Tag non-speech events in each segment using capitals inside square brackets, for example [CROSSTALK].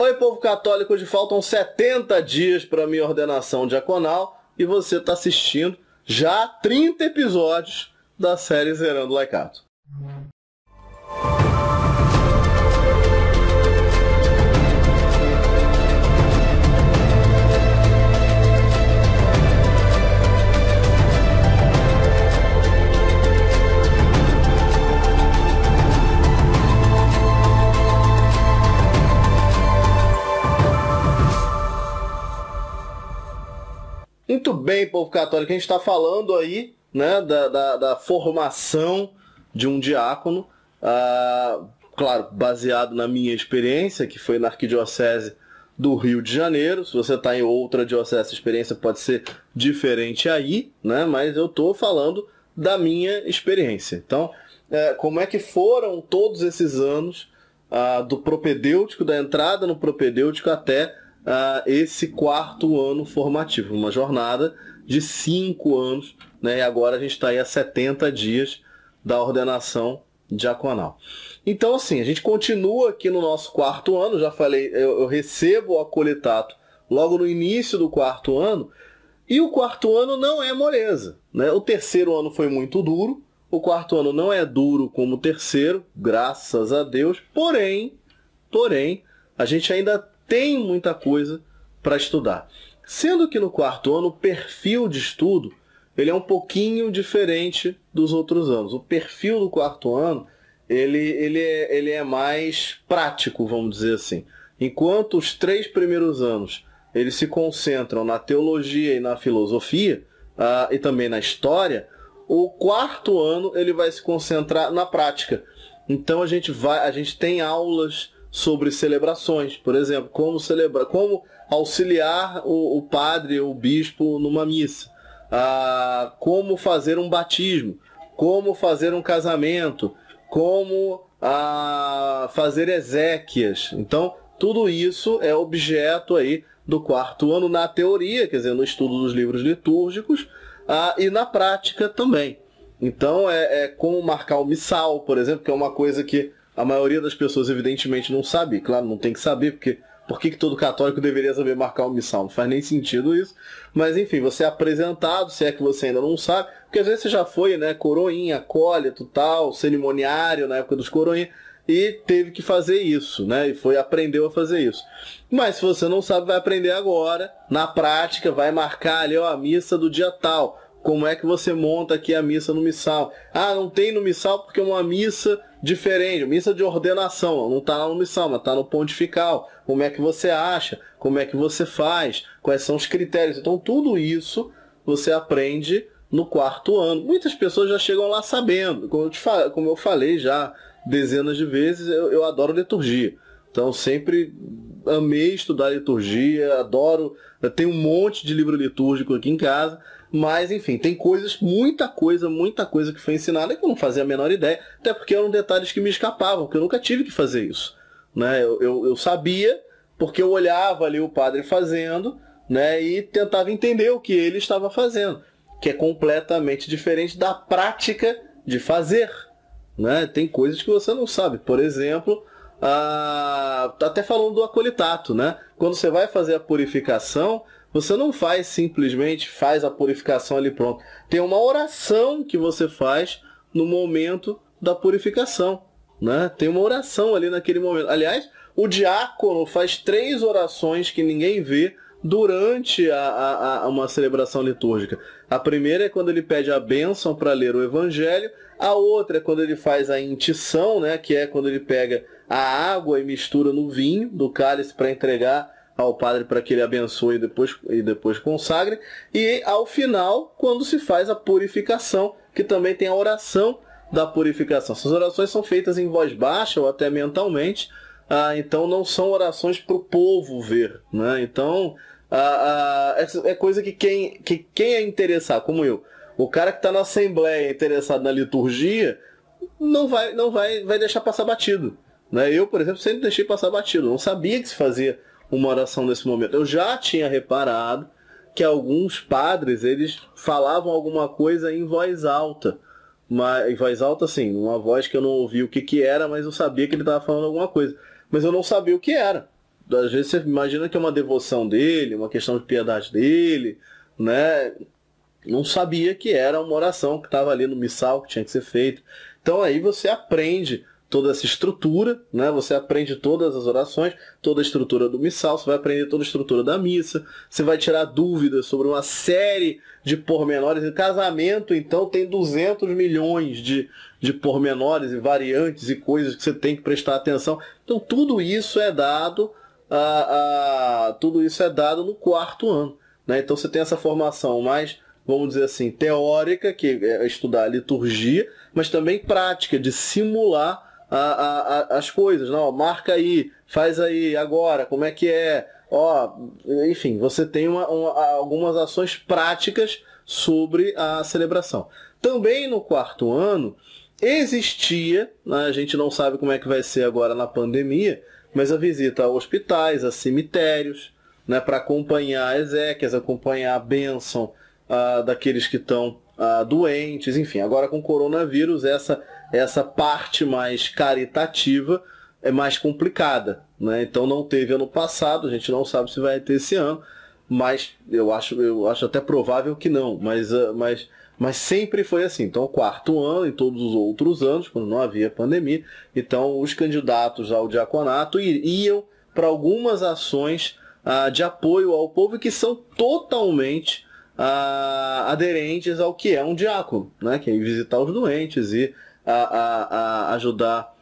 Oi, povo católico, hoje faltam 70 dias para minha ordenação diaconal e você está assistindo já 30 episódios da série Zerando Laicato. bem, povo católico, a gente está falando aí né, da, da, da, formação de um diácono, ah, claro, baseado na minha experiência, que foi na arquidiocese do Rio de Janeiro. Se você está em outra diocese, a experiência pode ser diferente aí, né? mas eu estou falando da minha experiência. Então, é, como é que foram todos esses anos ah, do propedêutico, da entrada no propedêutico até ah, esse quarto ano formativo? Uma jornada de cinco anos, né? E agora a gente está aí a 70 dias da ordenação diaconal. Então, assim, a gente continua aqui no nosso quarto ano, já falei, eu, eu recebo o acolitato logo no início do quarto ano, e o quarto ano não é moleza. Né? O terceiro ano foi muito duro, o quarto ano não é duro como o terceiro, graças a Deus, porém, porém, a gente ainda tem muita coisa para estudar. Sendo que no quarto ano o perfil de estudo ele é um pouquinho diferente dos outros anos. O perfil do quarto ano ele, ele, é, ele é mais prático, vamos dizer assim. Enquanto os três primeiros anos eles se concentram na teologia e na filosofia uh, e também na história, o quarto ano ele vai se concentrar na prática. Então a gente vai, a gente tem aulas sobre celebrações, por exemplo, como celebrar, como auxiliar o, o padre ou o bispo numa missa, ah, como fazer um batismo, como fazer um casamento, como ah, fazer exéquias. Então, tudo isso é objeto aí do quarto ano na teoria, quer dizer, no estudo dos livros litúrgicos, ah, e na prática também. Então, é, é como marcar o missal, por exemplo, que é uma coisa que a maioria das pessoas evidentemente não sabe. Claro, não tem que saber, porque por que, todo católico deveria saber marcar um missal? Não faz nem sentido isso. Mas enfim, você é apresentado, se é que você ainda não sabe, porque às vezes você já foi, né, coroinha, acólito, tal, cerimoniário na época dos coroinhas, e teve que fazer isso, né? E foi aprendeu a fazer isso. Mas se você não sabe, vai aprender agora, na prática, vai marcar ali ó, a missa do dia tal. Como é que você monta aqui a missa no missal? Ah, não tem no missal porque é uma missa diferente, missa de ordenação, não está na missão, mas está no pontifical. Como é que você acha? Como é que você faz? Quais são os critérios? Então tudo isso você aprende no quarto ano. Muitas pessoas já chegam lá sabendo. Como eu, Como eu falei já dezenas de vezes, eu, eu adoro liturgia. Então sempre amei estudar liturgia, adoro. tem tenho um monte de livro litúrgico aqui em casa. Mas, enfim, tem coisas, muita coisa, muita coisa que foi ensinada que eu não fazia a menor ideia, até porque eram detalhes que me escapavam, que eu nunca tive que fazer isso. Né? Eu, eu, eu sabia, porque eu olhava ali o padre fazendo, né? E tentava entender o que ele estava fazendo, que é completamente diferente da prática de fazer. Né? Tem coisas que você não sabe. Por exemplo, a... Ah, tá até falando do acolitato, né? Quando você vai fazer a purificação, você não faz simplesmente faz a purificação ali pronto. Tem uma oração que você faz no momento da purificação, né? Tem uma oração ali naquele momento. Aliás, o diácono faz três orações que ninguém vê durante a, a, a uma celebração litúrgica. A primeira é quando ele pede a bênção para ler o evangelho. A outra é quando ele faz a intição, né? Que é quando ele pega a água e mistura no vinho do cálice para entregar ao padre para que ele abençoe e depois, e depois consagre. E ao final, quando se faz a purificação, que também tem a oração da purificação. Essas orações são feitas em voz baixa ou até mentalmente, ah, então não são orações para o povo ver. Né? Então ah, ah, é coisa que quem, que quem é interessado, como eu, o cara que está na assembleia interessado na liturgia, não vai, não vai, vai deixar passar batido. Né? Eu, por exemplo, sempre deixei passar batido, não sabia que se fazia uma oração nesse momento. Eu já tinha reparado que alguns padres, eles falavam alguma coisa em voz alta. mas em voz alta, assim, uma voz que eu não ouvi o que, que era, mas eu sabia que ele estava falando alguma coisa. Mas eu não sabia o que era. Às vezes você imagina que é uma devoção dele, uma questão de piedade dele, né? Não sabia que era uma oração que estava ali no missal que tinha que ser feito. Então aí você aprende toda essa estrutura, né? Você aprende todas as orações, toda a estrutura do missal, você vai aprender toda a estrutura da missa, você vai tirar dúvidas sobre uma série de pormenores. casamento, então, tem 200 milhões de, de pormenores e variantes e coisas que você tem que prestar atenção. Então, tudo isso é dado, a, ah, a ah, tudo isso é dado no quarto ano, né? Então, você tem essa formação mais vamos dizer assim, teórica, que é estudar a liturgia, mas também prática, de simular a, a, a, as coisas, não, marca aí, faz aí, agora, como é que é, ó, enfim, você tem uma, uma, algumas ações práticas sobre a celebração. Também no quarto ano existia, né, a gente não sabe como é que vai ser agora na pandemia, mas a visita a hospitais, a cemitérios, né, para acompanhar exéquias, acompanhar a bênção uh, daqueles que estão uh, doentes, enfim. Agora com o coronavírus, essa, essa parte mais caritativa é mais complicada. Né? Então não teve ano passado, a gente não sabe se vai ter esse ano, mas eu acho, eu acho até provável que não. Mas, uh, mas, mas sempre foi assim. Então, é quarto ano e todos os outros anos, quando não havia pandemia, então os candidatos ao diaconato iam para algumas ações uh, de apoio ao povo que são totalmente a, aderentes ao que é um diácono, né? que é visitar os doentes e a, a, ajudar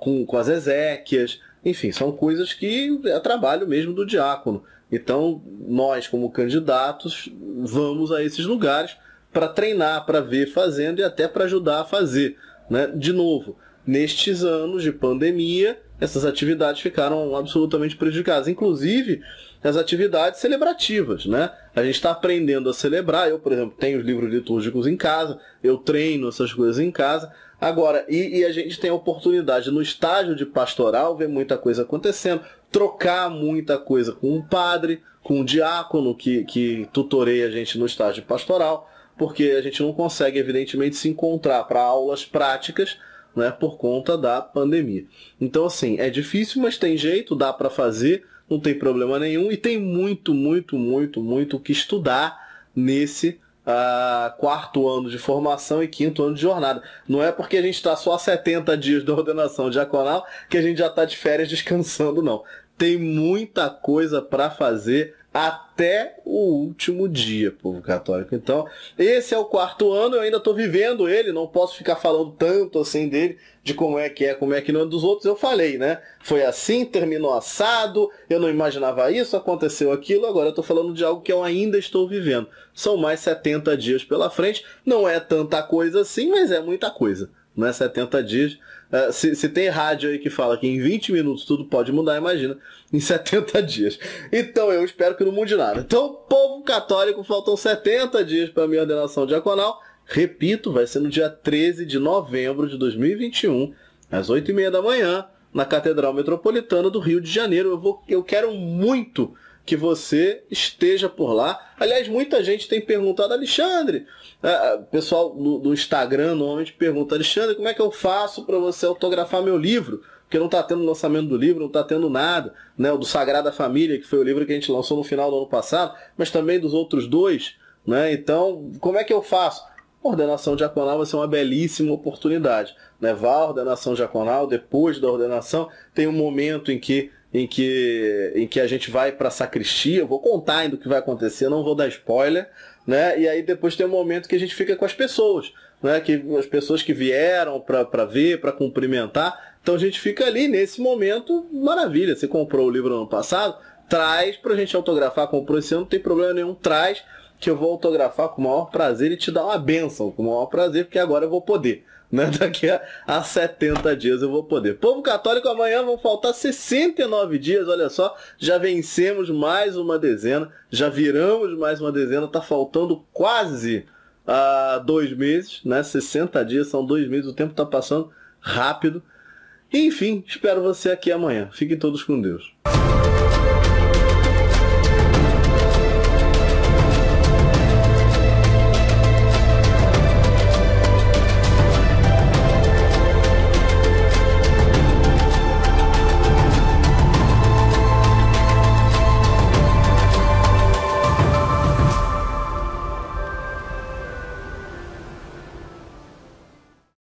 com, com as exéquias. Enfim, são coisas que é trabalho mesmo do diácono. Então, nós, como candidatos, vamos a esses lugares para treinar, para ver fazendo e até para ajudar a fazer. Né? De novo, nestes anos de pandemia, essas atividades ficaram absolutamente prejudicadas. Inclusive, as atividades celebrativas, né? A gente está aprendendo a celebrar. Eu, por exemplo, tenho os livros litúrgicos em casa, eu treino essas coisas em casa. Agora, e, e a gente tem a oportunidade no estágio de pastoral ver muita coisa acontecendo, trocar muita coisa com um padre, com um diácono que, que tutoreia a gente no estágio pastoral, porque a gente não consegue, evidentemente, se encontrar para aulas práticas né, por conta da pandemia. Então, assim, é difícil, mas tem jeito, dá para fazer, não tem problema nenhum e tem muito, muito, muito, muito o que estudar nesse ah, quarto ano de formação e quinto ano de jornada. Não é porque a gente está só a 70 dias da ordenação diaconal que a gente já está de férias descansando, não. Tem muita coisa para fazer, até o último dia, povo católico. Então, esse é o quarto ano, eu ainda estou vivendo ele, não posso ficar falando tanto assim dele, de como é que é, como é que não é dos outros, eu falei, né? Foi assim, terminou assado, eu não imaginava isso, aconteceu aquilo, agora eu estou falando de algo que eu ainda estou vivendo. São mais 70 dias pela frente, não é tanta coisa assim, mas é muita coisa. Não é 70 dias, ah, se, se, tem rádio aí que fala que em 20 minutos tudo pode mudar, imagina, em 70 [LAUGHS] dias. Então eu espero que não mude nada. Então, povo católico, faltam 70 dias para minha ordenação diaconal. Repito, vai ser no dia 13 de novembro de 2021, às 8h30 da manhã, na Catedral Metropolitana do Rio de Janeiro. Eu, vou, eu quero muito que você esteja por lá. Aliás, muita gente tem perguntado, Alexandre, uh, pessoal do, do, Instagram normalmente pergunta, Alexandre, como é que eu faço para você autografar meu livro? Porque não está tendo lançamento do livro, não está tendo nada, né? O do Sagrada Família, que foi o livro que a gente lançou no final do ano passado, mas também dos outros dois, né? Então, como é que eu faço? A ordenação diaconal vai ser uma belíssima oportunidade. Né? Vá à ordenação diaconal, depois da ordenação, tem um momento em que em que, em que a gente vai para a sacristia. Eu vou contar ainda o que vai acontecer, não vou dar spoiler. Né? E aí depois tem um momento que a gente fica com as pessoas, né? que, as pessoas que vieram para ver, para cumprimentar. Então a gente fica ali nesse momento, maravilha. Você comprou o livro ano passado, traz para a gente autografar, comprou esse ano, não tem problema nenhum, traz que eu vou autografar com o maior prazer e te dar uma benção, com o maior prazer, porque agora eu vou poder. Né? Daqui a, a 70 dias eu vou poder. Povo católico, amanhã vão faltar 69 dias, olha só. Já vencemos mais uma dezena, já viramos mais uma dezena, tá faltando quase uh, dois meses, né? 60 dias são dois meses, o tempo tá passando rápido. Enfim, espero você aqui amanhã. Fiquem todos com Deus.